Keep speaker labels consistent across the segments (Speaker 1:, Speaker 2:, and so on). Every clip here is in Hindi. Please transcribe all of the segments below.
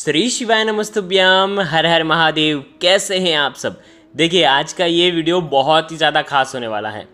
Speaker 1: श्री शिवाय नमस्तुभ्याम हर हर महादेव कैसे हैं आप सब देखिए आज का ये वीडियो बहुत ही ज़्यादा खास होने वाला है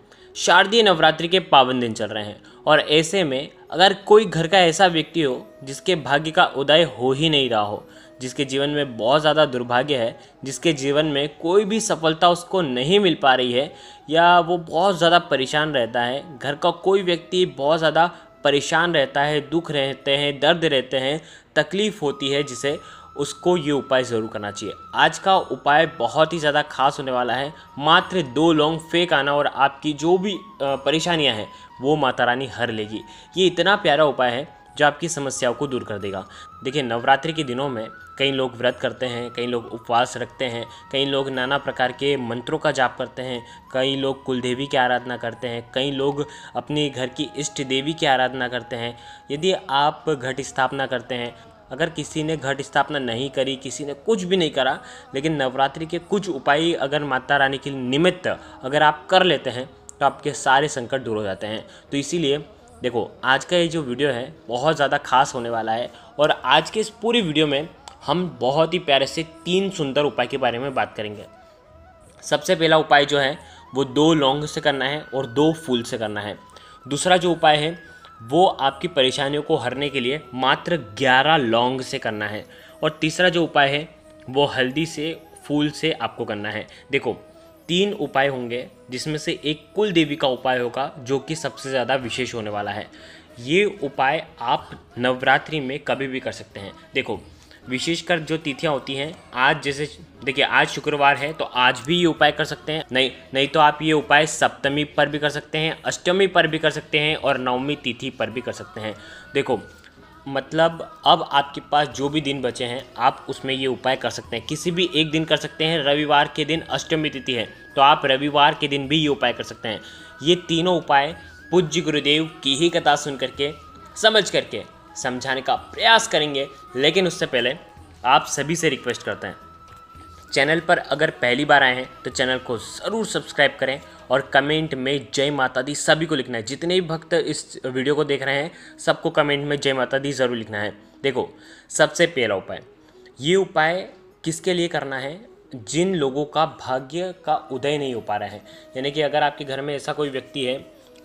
Speaker 1: शारदीय नवरात्रि के पावन दिन चल रहे हैं और ऐसे में अगर कोई घर का ऐसा व्यक्ति हो जिसके भाग्य का उदय हो ही नहीं रहा हो जिसके जीवन में बहुत ज़्यादा दुर्भाग्य है जिसके जीवन में कोई भी सफलता उसको नहीं मिल पा रही है या वो बहुत ज़्यादा परेशान रहता है घर का कोई व्यक्ति बहुत ज़्यादा परेशान रहता है दुख रहते हैं दर्द रहते हैं तकलीफ़ होती है जिसे उसको ये उपाय ज़रूर करना चाहिए आज का उपाय बहुत ही ज़्यादा खास होने वाला है मात्र दो लौंग फेंक आना और आपकी जो भी परेशानियाँ हैं वो माता रानी हर लेगी ये इतना प्यारा उपाय है जो आपकी समस्याओं को दूर कर देगा देखिए नवरात्रि के दिनों में कई लोग व्रत करते हैं कई लोग उपवास रखते हैं कई लोग नाना प्रकार के मंत्रों का जाप करते हैं कई लोग कुलदेवी की आराधना करते हैं कई लोग अपने घर की इष्ट देवी की आराधना करते हैं यदि आप घट स्थापना करते हैं अगर किसी ने घट स्थापना नहीं करी किसी ने कुछ भी नहीं करा लेकिन नवरात्रि के कुछ उपाय अगर माता रानी के निमित्त अगर आप कर लेते हैं तो आपके सारे संकट दूर हो जाते हैं तो इसीलिए देखो आज का ये जो वीडियो है बहुत ज़्यादा खास होने वाला है और आज के इस पूरी वीडियो में हम बहुत ही प्यारे से तीन सुंदर उपाय के बारे में बात करेंगे सबसे पहला उपाय जो है वो दो लौंग से करना है और दो फूल से करना है दूसरा जो उपाय है वो आपकी परेशानियों को हरने के लिए मात्र ग्यारह लौंग से करना है और तीसरा जो उपाय है वो हल्दी से फूल से आपको करना है देखो तीन उपाय होंगे जिसमें से एक कुल देवी का उपाय होगा जो कि सबसे ज़्यादा विशेष होने वाला है ये उपाय आप नवरात्रि में कभी भी कर सकते हैं देखो विशेषकर जो तिथियाँ होती हैं आज जैसे देखिए आज शुक्रवार है तो आज भी ये उपाय कर सकते हैं नहीं नहीं तो आप ये उपाय सप्तमी पर भी कर सकते हैं अष्टमी पर भी कर सकते हैं और नवमी तिथि पर भी कर सकते हैं देखो मतलब अब आपके पास जो भी दिन बचे हैं आप उसमें ये उपाय कर सकते हैं किसी भी एक दिन कर सकते हैं रविवार के दिन अष्टमी तिथि है तो आप रविवार के दिन भी ये उपाय कर सकते हैं ये तीनों उपाय पूज्य गुरुदेव की ही कथा सुन करके समझ करके समझाने का प्रयास करेंगे लेकिन उससे पहले आप सभी से रिक्वेस्ट करते हैं चैनल पर अगर पहली बार आए हैं तो चैनल को ज़रूर सब्सक्राइब करें और कमेंट में जय माता दी सभी को लिखना है जितने भी भक्त इस वीडियो को देख रहे हैं सबको कमेंट में जय माता दी ज़रूर लिखना है देखो सबसे पहला उपाय ये उपाय किसके लिए करना है जिन लोगों का भाग्य का उदय नहीं हो पा रहा है यानी कि अगर आपके घर में ऐसा कोई व्यक्ति है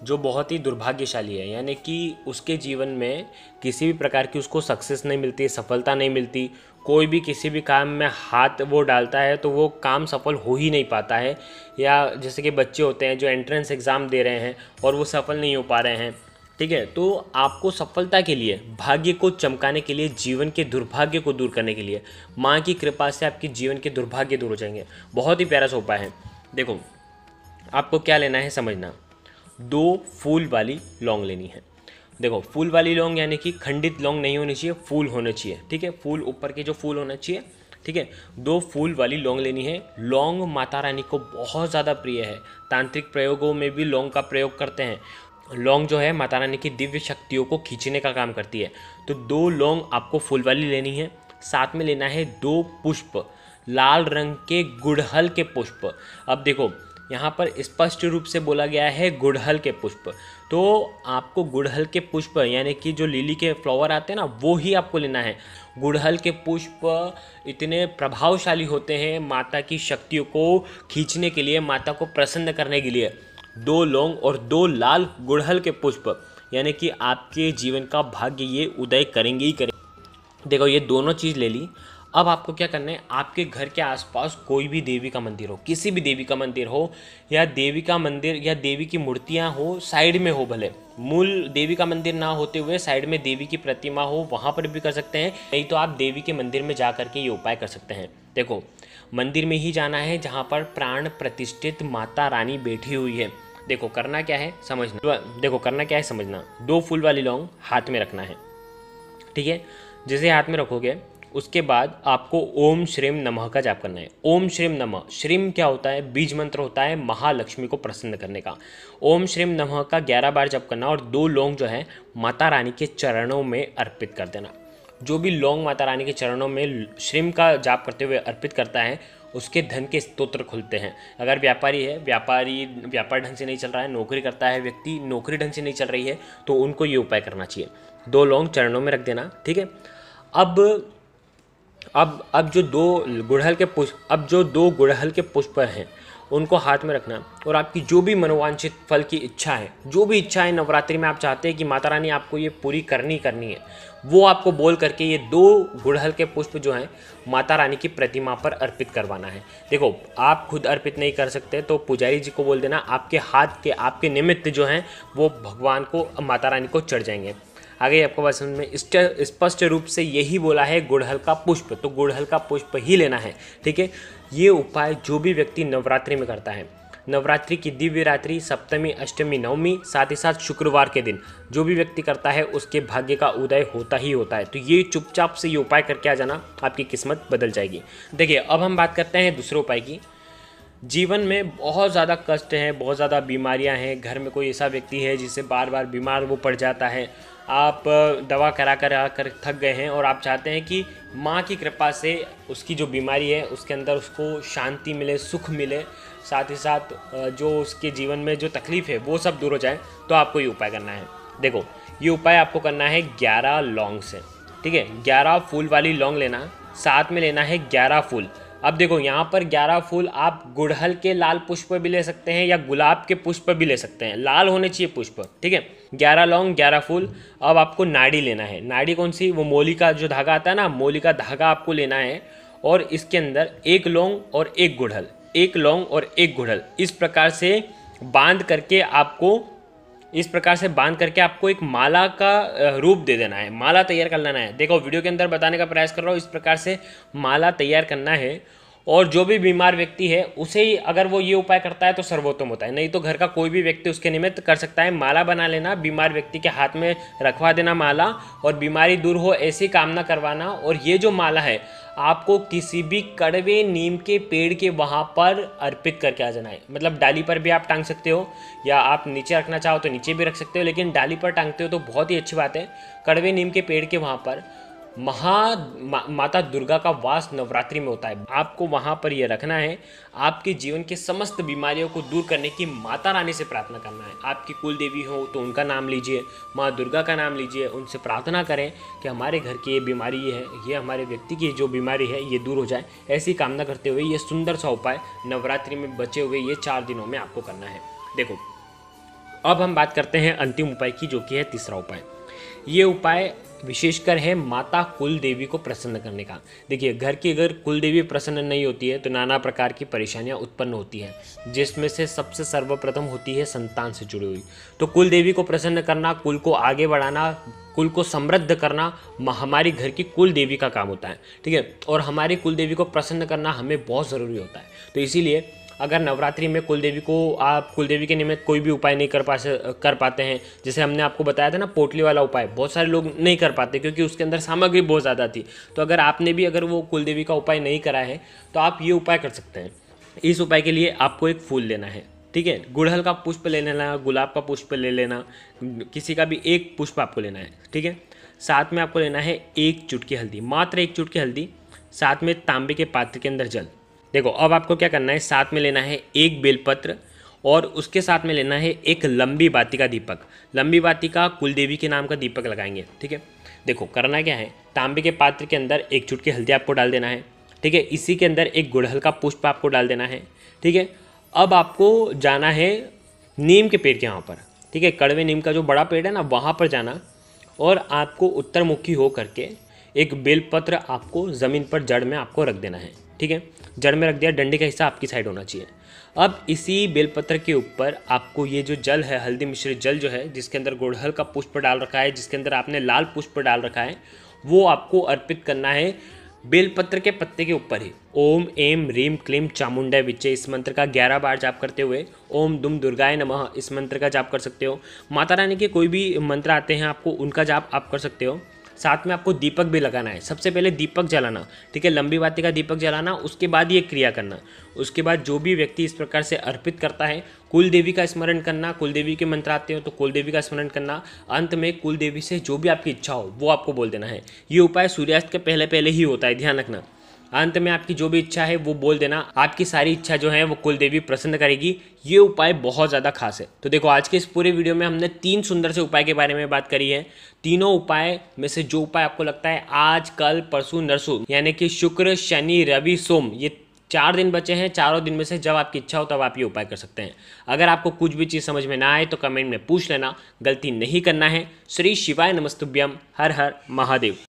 Speaker 1: जो बहुत ही दुर्भाग्यशाली है यानी कि उसके जीवन में किसी भी प्रकार की उसको सक्सेस नहीं मिलती सफलता नहीं मिलती कोई भी किसी भी काम में हाथ वो डालता है तो वो काम सफल हो ही नहीं पाता है या जैसे कि बच्चे होते हैं जो एंट्रेंस एग्ज़ाम दे रहे हैं और वो सफल नहीं हो पा रहे हैं ठीक है तो आपको सफलता के लिए भाग्य को चमकाने के लिए जीवन के दुर्भाग्य को दूर करने के लिए माँ की कृपा से आपके जीवन के दुर्भाग्य दूर हो जाएंगे बहुत ही प्यारा सोपा है देखो आपको क्या लेना है समझना दो फूल वाली लौंग लेनी है देखो फूल वाली लौंग यानी कि खंडित लौंग नहीं होनी चाहिए फूल होना चाहिए ठीक है फूल ऊपर के जो फूल होना चाहिए ठीक है दो फूल वाली लौंग लेनी है लौंग माता रानी को बहुत ज़्यादा प्रिय है तांत्रिक प्रयोगों में भी लौंग का प्रयोग करते हैं लौंग जो है माता रानी की दिव्य शक्तियों को खींचने का काम करती है तो दो लौंग आपको फूल वाली लेनी है साथ में लेना है दो पुष्प लाल रंग के गुड़हल के पुष्प अब देखो यहाँ पर स्पष्ट रूप से बोला गया है गुड़हल के पुष्प तो आपको गुड़हल के पुष्प यानी कि जो लिली के फ्लावर आते हैं ना वो ही आपको लेना है गुड़हल के पुष्प इतने प्रभावशाली होते हैं माता की शक्तियों को खींचने के लिए माता को प्रसन्न करने के लिए दो लौंग और दो लाल गुड़हल के पुष्प यानी कि आपके जीवन का भाग्य ये उदय करेंगे ही करेंगे देखो ये दोनों चीज़ ले ली अब आपको क्या करना है आपके घर के आसपास कोई भी देवी का मंदिर हो किसी भी देवी का मंदिर हो या देवी का मंदिर या देवी की मूर्तियाँ हो साइड में हो भले मूल देवी का मंदिर ना होते हुए साइड में देवी की प्रतिमा हो वहाँ पर भी कर सकते हैं नहीं तो आप देवी के मंदिर में जा करके ये उपाय कर सकते हैं देखो मंदिर में ही जाना है जहाँ पर प्राण प्रतिष्ठित माता रानी बैठी हुई है देखो करना क्या है समझना देखो करना क्या है समझना दो फूल वाली लौंग हाथ में रखना है ठीक है जैसे हाथ में रखोगे उसके बाद आपको ओम श्रीम नमः का जाप करना है ओम श्रीम नमः श्रीम क्या होता है बीज मंत्र होता है महालक्ष्मी को प्रसन्न करने का ओम श्रीम नमः का ग्यारह बार जाप करना और दो लौंग जो है माता रानी के चरणों में अर्पित कर देना जो भी लौंग माता रानी के चरणों में श्रीम का जाप करते हुए अर्पित करता है उसके धन के स्तोत्र खुलते हैं अगर व्यापारी है व्यापारी व्यापार ढंग से नहीं चल रहा है नौकरी करता है व्यक्ति नौकरी ढंग से नहीं चल रही है तो उनको ये उपाय करना चाहिए दो लौंग चरणों में रख देना ठीक है अब अब अब जो दो गुड़हल के पुष्प अब जो दो गुड़हल के पुष्प हैं उनको हाथ में रखना और आपकी जो भी मनोवांछित फल की इच्छा है जो भी इच्छा है नवरात्रि में आप चाहते हैं कि माता रानी आपको ये पूरी करनी करनी है वो आपको बोल करके ये दो गुड़हल के पुष्प जो हैं माता रानी की प्रतिमा पर अर्पित करवाना है देखो आप खुद अर्पित नहीं कर सकते तो पुजारी जी को बोल देना आपके हाथ के आपके निमित्त जो हैं वो भगवान को माता रानी को चढ़ जाएंगे आगे आपको बात समझ में स्पष्ट रूप से यही बोला है गुड़हल का पुष्प तो गुड़हल का पुष्प ही लेना है ठीक है ये उपाय जो भी व्यक्ति नवरात्रि में करता है नवरात्रि की दिव्य रात्रि सप्तमी अष्टमी नवमी साथ ही साथ शुक्रवार के दिन जो भी व्यक्ति करता है उसके भाग्य का उदय होता ही होता है तो ये चुपचाप से ये उपाय करके आ जाना आपकी किस्मत बदल जाएगी देखिए अब हम बात करते हैं दूसरे उपाय की जीवन में बहुत ज़्यादा कष्ट हैं बहुत ज़्यादा बीमारियां हैं घर में कोई ऐसा व्यक्ति है जिसे बार बार बीमार वो पड़ जाता है आप दवा करा कर कर थक गए हैं और आप चाहते हैं कि माँ की कृपा से उसकी जो बीमारी है उसके अंदर उसको शांति मिले सुख मिले साथ ही साथ जो उसके जीवन में जो तकलीफ़ है वो सब दूर हो जाए तो आपको ये उपाय करना है देखो ये उपाय आपको करना है ग्यारह लौंग से ठीक है ग्यारह फूल वाली लौंग लेना साथ में लेना है ग्यारह फूल अब देखो यहाँ पर 11 फूल आप गुड़हल के लाल पुष्प भी ले सकते हैं या गुलाब के पुष्प भी ले सकते हैं लाल होने चाहिए पुष्प ठीक है 11 लॉन्ग 11 फूल अब आपको नाड़ी लेना है नाड़ी कौन सी वो मोली का जो धागा आता है ना मोली का धागा आपको लेना है और इसके अंदर एक लौंग और एक गुड़हल एक लौंग और एक गुड़हल इस प्रकार से बांध करके आपको इस प्रकार से बांध करके आपको एक माला का रूप दे देना है माला तैयार कर लेना है देखो वीडियो के अंदर बताने का प्रयास कर रहा हूँ इस प्रकार से माला तैयार करना है और जो भी बीमार व्यक्ति है उसे ही अगर वो ये उपाय करता है तो सर्वोत्तम होता है नहीं तो घर का कोई भी व्यक्ति उसके निमित्त कर सकता है माला बना लेना बीमार व्यक्ति के हाथ में रखवा देना माला और बीमारी दूर हो ऐसी कामना करवाना और ये जो माला है आपको किसी भी कड़वे नीम के पेड़ के वहाँ पर अर्पित करके आ जाना है मतलब डाली पर भी आप टांग सकते हो या आप नीचे रखना चाहो तो नीचे भी रख सकते हो लेकिन डाली पर टांगते हो तो बहुत ही अच्छी बात है कड़वे नीम के पेड़ के वहाँ पर महा मा, माता दुर्गा का वास नवरात्रि में होता है आपको वहाँ पर यह रखना है आपके जीवन के समस्त बीमारियों को दूर करने की माता रानी से प्रार्थना करना है आपकी कुल देवी हो तो उनका नाम लीजिए माँ दुर्गा का नाम लीजिए उनसे प्रार्थना करें कि हमारे घर की ये बीमारी है ये हमारे व्यक्ति की जो बीमारी है ये दूर हो जाए ऐसी कामना करते हुए ये सुंदर सा उपाय नवरात्रि में बचे हुए ये चार दिनों में आपको करना है देखो अब हम बात करते हैं अंतिम उपाय की जो कि है तीसरा उपाय ये उपाय विशेषकर है माता कुल देवी को प्रसन्न करने का देखिए घर की अगर कुल देवी प्रसन्न नहीं होती है तो नाना प्रकार की परेशानियां उत्पन्न होती हैं जिसमें से सबसे सर्वप्रथम होती है संतान से जुड़ी हुई तो कुल देवी को प्रसन्न करना कुल को आगे बढ़ाना कुल को समृद्ध करना हमारी घर की कुल देवी का काम होता है ठीक है और हमारी कुल देवी को प्रसन्न करना हमें बहुत ज़रूरी होता है तो इसीलिए अगर नवरात्रि में कुलदेवी को आप कुलदेवी के निमित्त कोई भी उपाय नहीं कर पा कर पाते हैं जैसे हमने आपको बताया था ना पोटली वाला उपाय बहुत सारे लोग नहीं कर पाते क्योंकि उसके अंदर सामग्री बहुत ज़्यादा थी तो अगर आपने भी अगर वो कुलदेवी का उपाय नहीं करा है तो आप ये उपाय कर सकते हैं इस उपाय के लिए आपको एक फूल लेना है ठीक है गुड़हल का पुष्प ले लेना गुलाब का पुष्प ले लेना किसी का भी एक पुष्प आपको लेना है ठीक है साथ में आपको लेना है एक चुटकी हल्दी मात्र एक चुटकी हल्दी साथ में तांबे के पात्र के अंदर जल देखो अब आपको क्या करना है साथ में लेना है एक बेलपत्र और उसके साथ में लेना है एक लंबी बाती का दीपक लंबी बाती का कुलदेवी के नाम का दीपक लगाएंगे ठीक है देखो करना क्या है तांबे के पात्र के अंदर एक चुटकी हल्दी आपको डाल देना है ठीक है इसी के अंदर एक गुड़हल का पुष्प आपको डाल देना है ठीक है अब आपको जाना है नीम के पेड़ के यहाँ पर ठीक है कड़वे नीम का जो बड़ा पेड़ है ना वहाँ पर जाना और आपको उत्तरमुखी हो करके एक बेलपत्र आपको ज़मीन पर जड़ में आपको रख देना है ठीक है जड़ में रख दिया डंडे का हिस्सा आपकी साइड होना चाहिए अब इसी बेलपत्र के ऊपर आपको ये जो जल है हल्दी मिश्रित जल जो है जिसके अंदर गुड़हल का पुष्प डाल रखा है जिसके अंदर आपने लाल पुष्प डाल रखा है वो आपको अर्पित करना है बेलपत्र के पत्ते के ऊपर ही ओम एम रीम क्लीम चामुंडा विचे इस मंत्र का ग्यारह बार जाप करते हुए ओम दुम दुर्गाय नमः इस मंत्र का जाप कर सकते हो माता रानी के कोई भी मंत्र आते हैं आपको उनका जाप आप कर सकते हो साथ में आपको दीपक भी लगाना है सबसे पहले दीपक जलाना ठीक है लंबी बाती का दीपक जलाना उसके बाद ये क्रिया करना उसके बाद जो भी व्यक्ति इस प्रकार से अर्पित करता है कुल देवी का स्मरण करना कुल देवी के मंत्र आते हो तो कुल देवी का स्मरण करना अंत में कुल देवी से जो भी आपकी इच्छा हो वो आपको बोल देना है ये उपाय सूर्यास्त के पहले पहले ही होता है ध्यान रखना अंत में आपकी जो भी इच्छा है वो बोल देना आपकी सारी इच्छा जो है वो कुलदेवी प्रसन्न करेगी ये उपाय बहुत ज़्यादा खास है तो देखो आज के इस पूरे वीडियो में हमने तीन सुंदर से उपाय के बारे में बात करी है तीनों उपाय में से जो उपाय आपको लगता है आज कल परसों नरसु यानी कि शुक्र शनि रवि सोम ये चार दिन बचे हैं चारों दिन में से जब आपकी इच्छा हो तब आप ये उपाय कर सकते हैं अगर आपको कुछ भी चीज़ समझ में ना आए तो कमेंट में पूछ लेना गलती नहीं करना है श्री शिवाय नमस्तुभ्यम हर हर महादेव